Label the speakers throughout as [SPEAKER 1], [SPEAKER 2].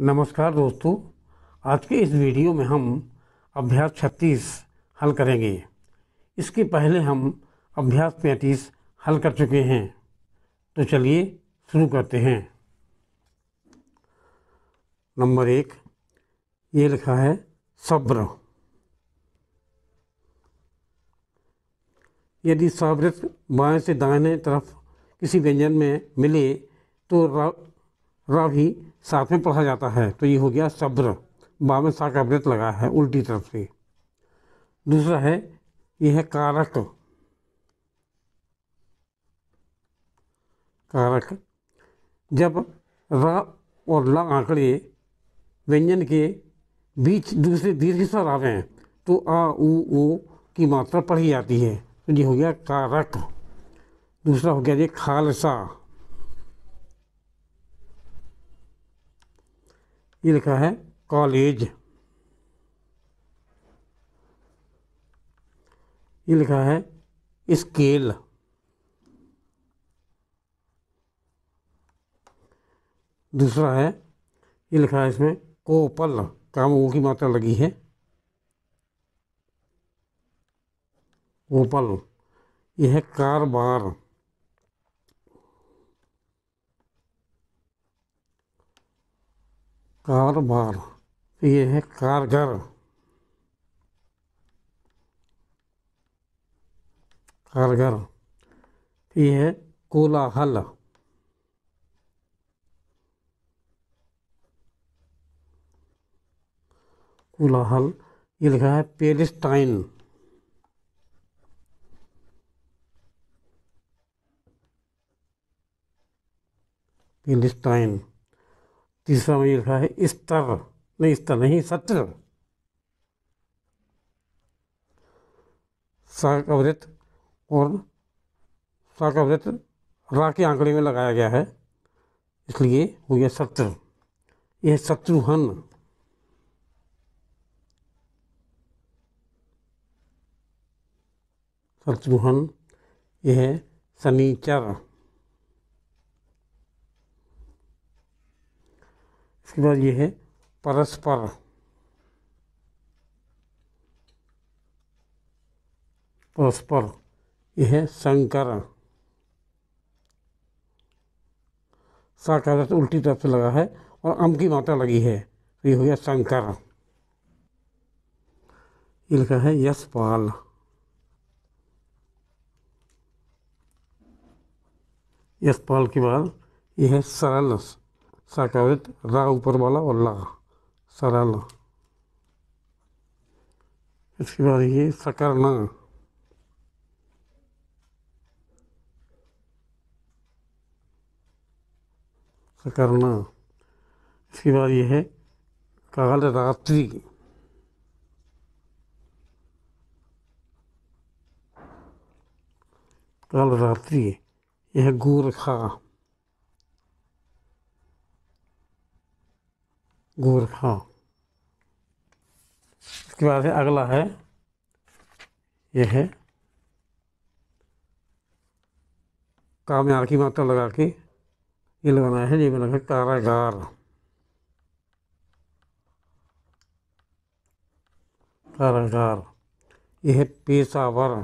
[SPEAKER 1] नमस्कार दोस्तों आज के इस वीडियो में हम अभ्यास छत्तीस हल करेंगे इसके पहले हम अभ्यास पैंतीस हल कर चुके हैं तो चलिए शुरू करते हैं नंबर एक ये लिखा है सब्र यदि सब्र बाएं से दाहिने तरफ किसी व्यंजन में मिले तो रा भी साथ में पढ़ा जाता है तो ये हो गया सब्र बावन सा का व्रत लगा है उल्टी तरफ से दूसरा है यह है कारक कारक जब रा और ला आंकड़े व्यंजन के बीच दूसरे दीर्घ स्वर आवे हैं तो आ उ ओ की मात्रा पढ़ी जाती है तो ये हो गया कारक दूसरा हो गया ये खालसा ये लिखा है कॉलेज ये लिखा है स्केल दूसरा है ये लिखा है इसमें कोपल कामों की मात्रा लगी है ओपल यह है कारबार बार ये है कारगर कारगर ये है कोलाहल कोलाहल ये लिखा है पेलिस्टाइन पेलिस्टाइन तीसरा में लिखा है स्तर नहीं स्तर नहीं सत्र सा और सा रा के आंकड़े में लगाया गया है इसलिए हो गया सत्र यह शत्रुहन शत्रुहन यह शनिचर उसके बाद ये है परस्पर परस्पर ये है शंकर साकार उल्टी तरफ से लगा है और अम की मात्रा लगी है तो ये हो गया शंकर ये लिखा है यशपाल यशपाल के बाद यह है सरल साकावित रा ऊपर वाला और ला सराला इसके बाद ये सकरना सकरना इसके बाद ये है काल रात्रि काल रात्रि यह गोरखा गोरखा हाँ। इसके बाद है अगला है ये है कामयार की मात्रा लगा के ये लगाना है जी मैंने कारागार कारागार यह है पेशावर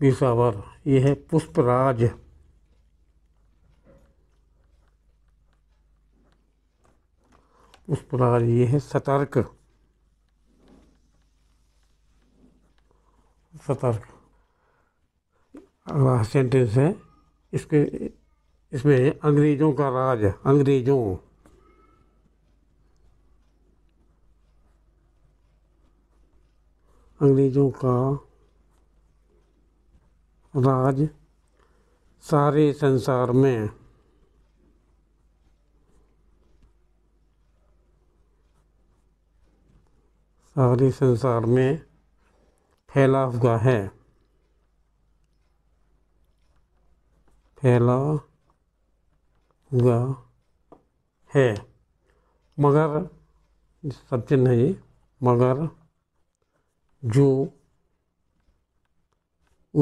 [SPEAKER 1] पेशावर यह है पुष्पराज उस प्रकार ये है सतर्क सतर्क अगला सेंटेंस है इसके इसमें अंग्रेज़ों का राज अंग्रेज़ों अंग्रेज़ों का राज सारे संसार में सारे संसार में फैला हुआ है फैला हुआ है मगर सबसे नहीं मगर जो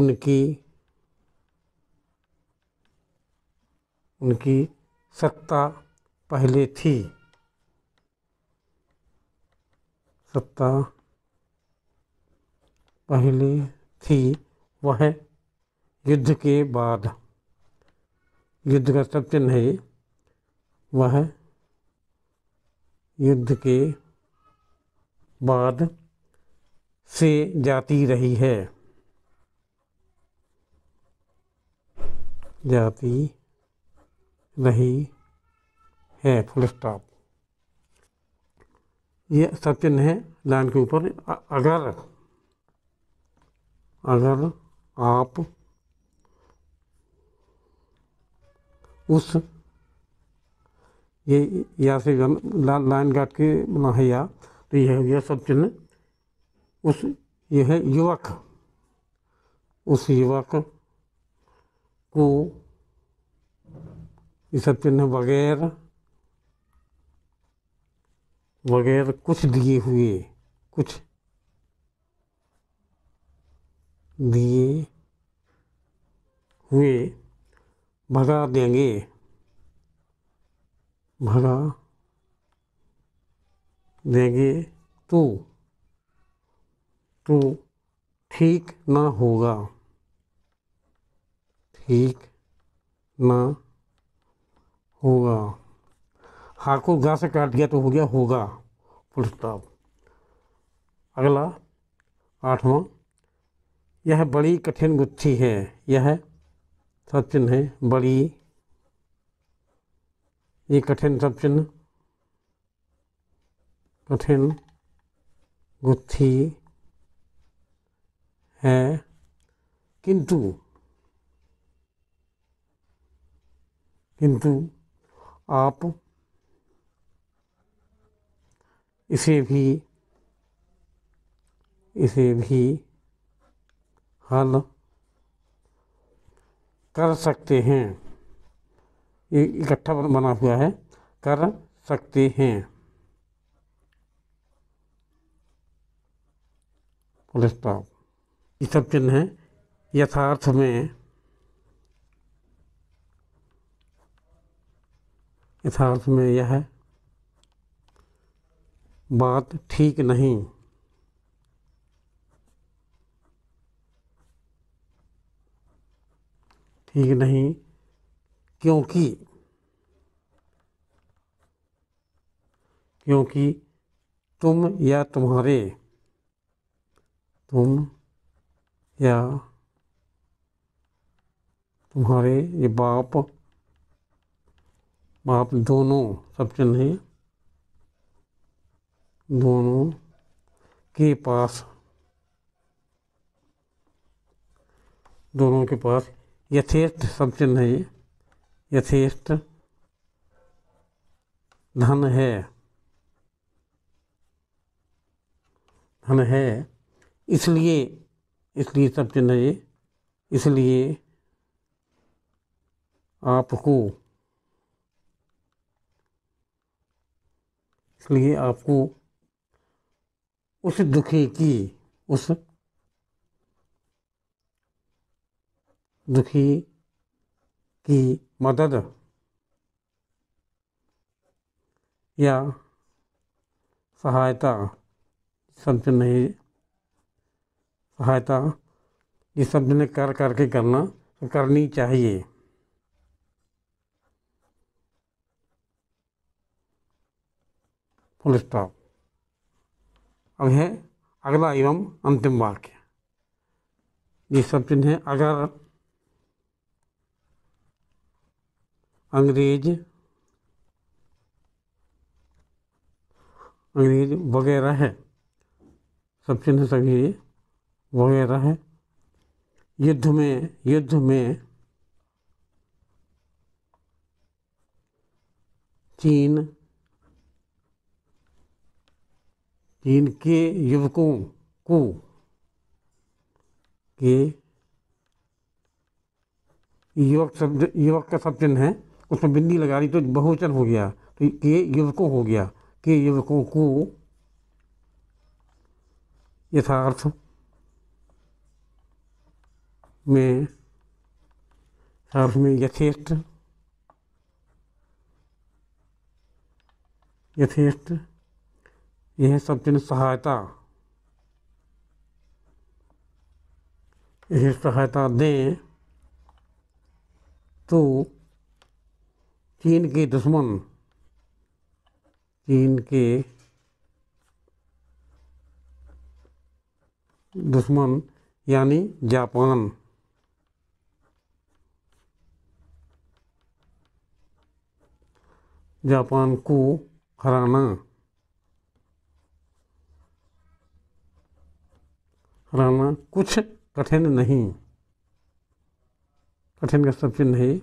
[SPEAKER 1] उनकी उनकी सत्ता पहले थी सत्ता पहले थी वह युद्ध के बाद युद्ध का सत्य नहीं वह युद्ध के बाद से जाती रही है जाती रही है फुल स्टॉप ये चिन्ह है लाइन के ऊपर अगर अगर आप उस ये या से लाइन काट के बना है या तो यह हो गया सब चिन्ह उस यह है युवक उस युवक को ये सब चिन्ह वगैरह वगैरह कुछ दिए हुए कुछ दिए हुए भगा देंगे भगा देंगे तो तो ठीक ना होगा ठीक ना होगा हाथ को गा से काट दिया तो हो गया होगा फुल स्टॉप अगला आठवां यह बड़ी कठिन गुत्थी है यह सब चिन्ह है बड़ी ये कठिन सब चिन्ह कठिन गुत्थी है किंतु किंतु आप इसे भी इसे भी हल कर सकते हैं ये इकट्ठा बना हुआ है कर सकते हैं प्रस्ताव ये सब चिन्ह है यथार्थ में यथार्थ में यह है बात ठीक नहीं ठीक नहीं क्योंकि क्योंकि तुम या तुम्हारे तुम या तुम्हारे ये बाप बाप दोनों सब चिन्ह दोनों के पास दोनों के पास यथेष्ट चिन्ह है यथेष्ट धन है धन है इसलिए इसलिए सब चिन्ह है इसलिए आपको इसलिए आपको उस दुखी की उस दुखी की मदद या सहायता शब्द नहीं सहायता ये शब्द ने कर करके करना करनी चाहिए फुल स्टॉप अब है अगला एवं अंतिम वाक्य ये सब चिन्ह है अगर अंग्रेज अंग्रेज वगैरह है सब चिन्ह सभी वगैरह है युद्ध में युद्ध में चीन चीन के युवकों को के युवक शब्द युवक का शब्द चिन्ह है उसमें बिंदी लगा रही तो बहुवचन हो गया तो के युवकों हो गया के युवकों को यथार्थ में अर्थ में यथेष्ट यथेष्ट यह सब जन सहायता यह सहायता दें तो चीन के दुश्मन चीन के दुश्मन यानी जापान जापान को हराना रहना कुछ कठिन नहीं कठिन का सब चिन्ह है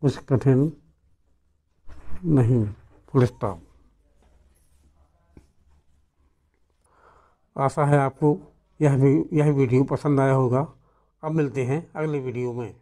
[SPEAKER 1] कुछ कठिन नहीं फुल आशा है आपको यह भी यह वीडियो पसंद आया होगा अब मिलते हैं अगले वीडियो में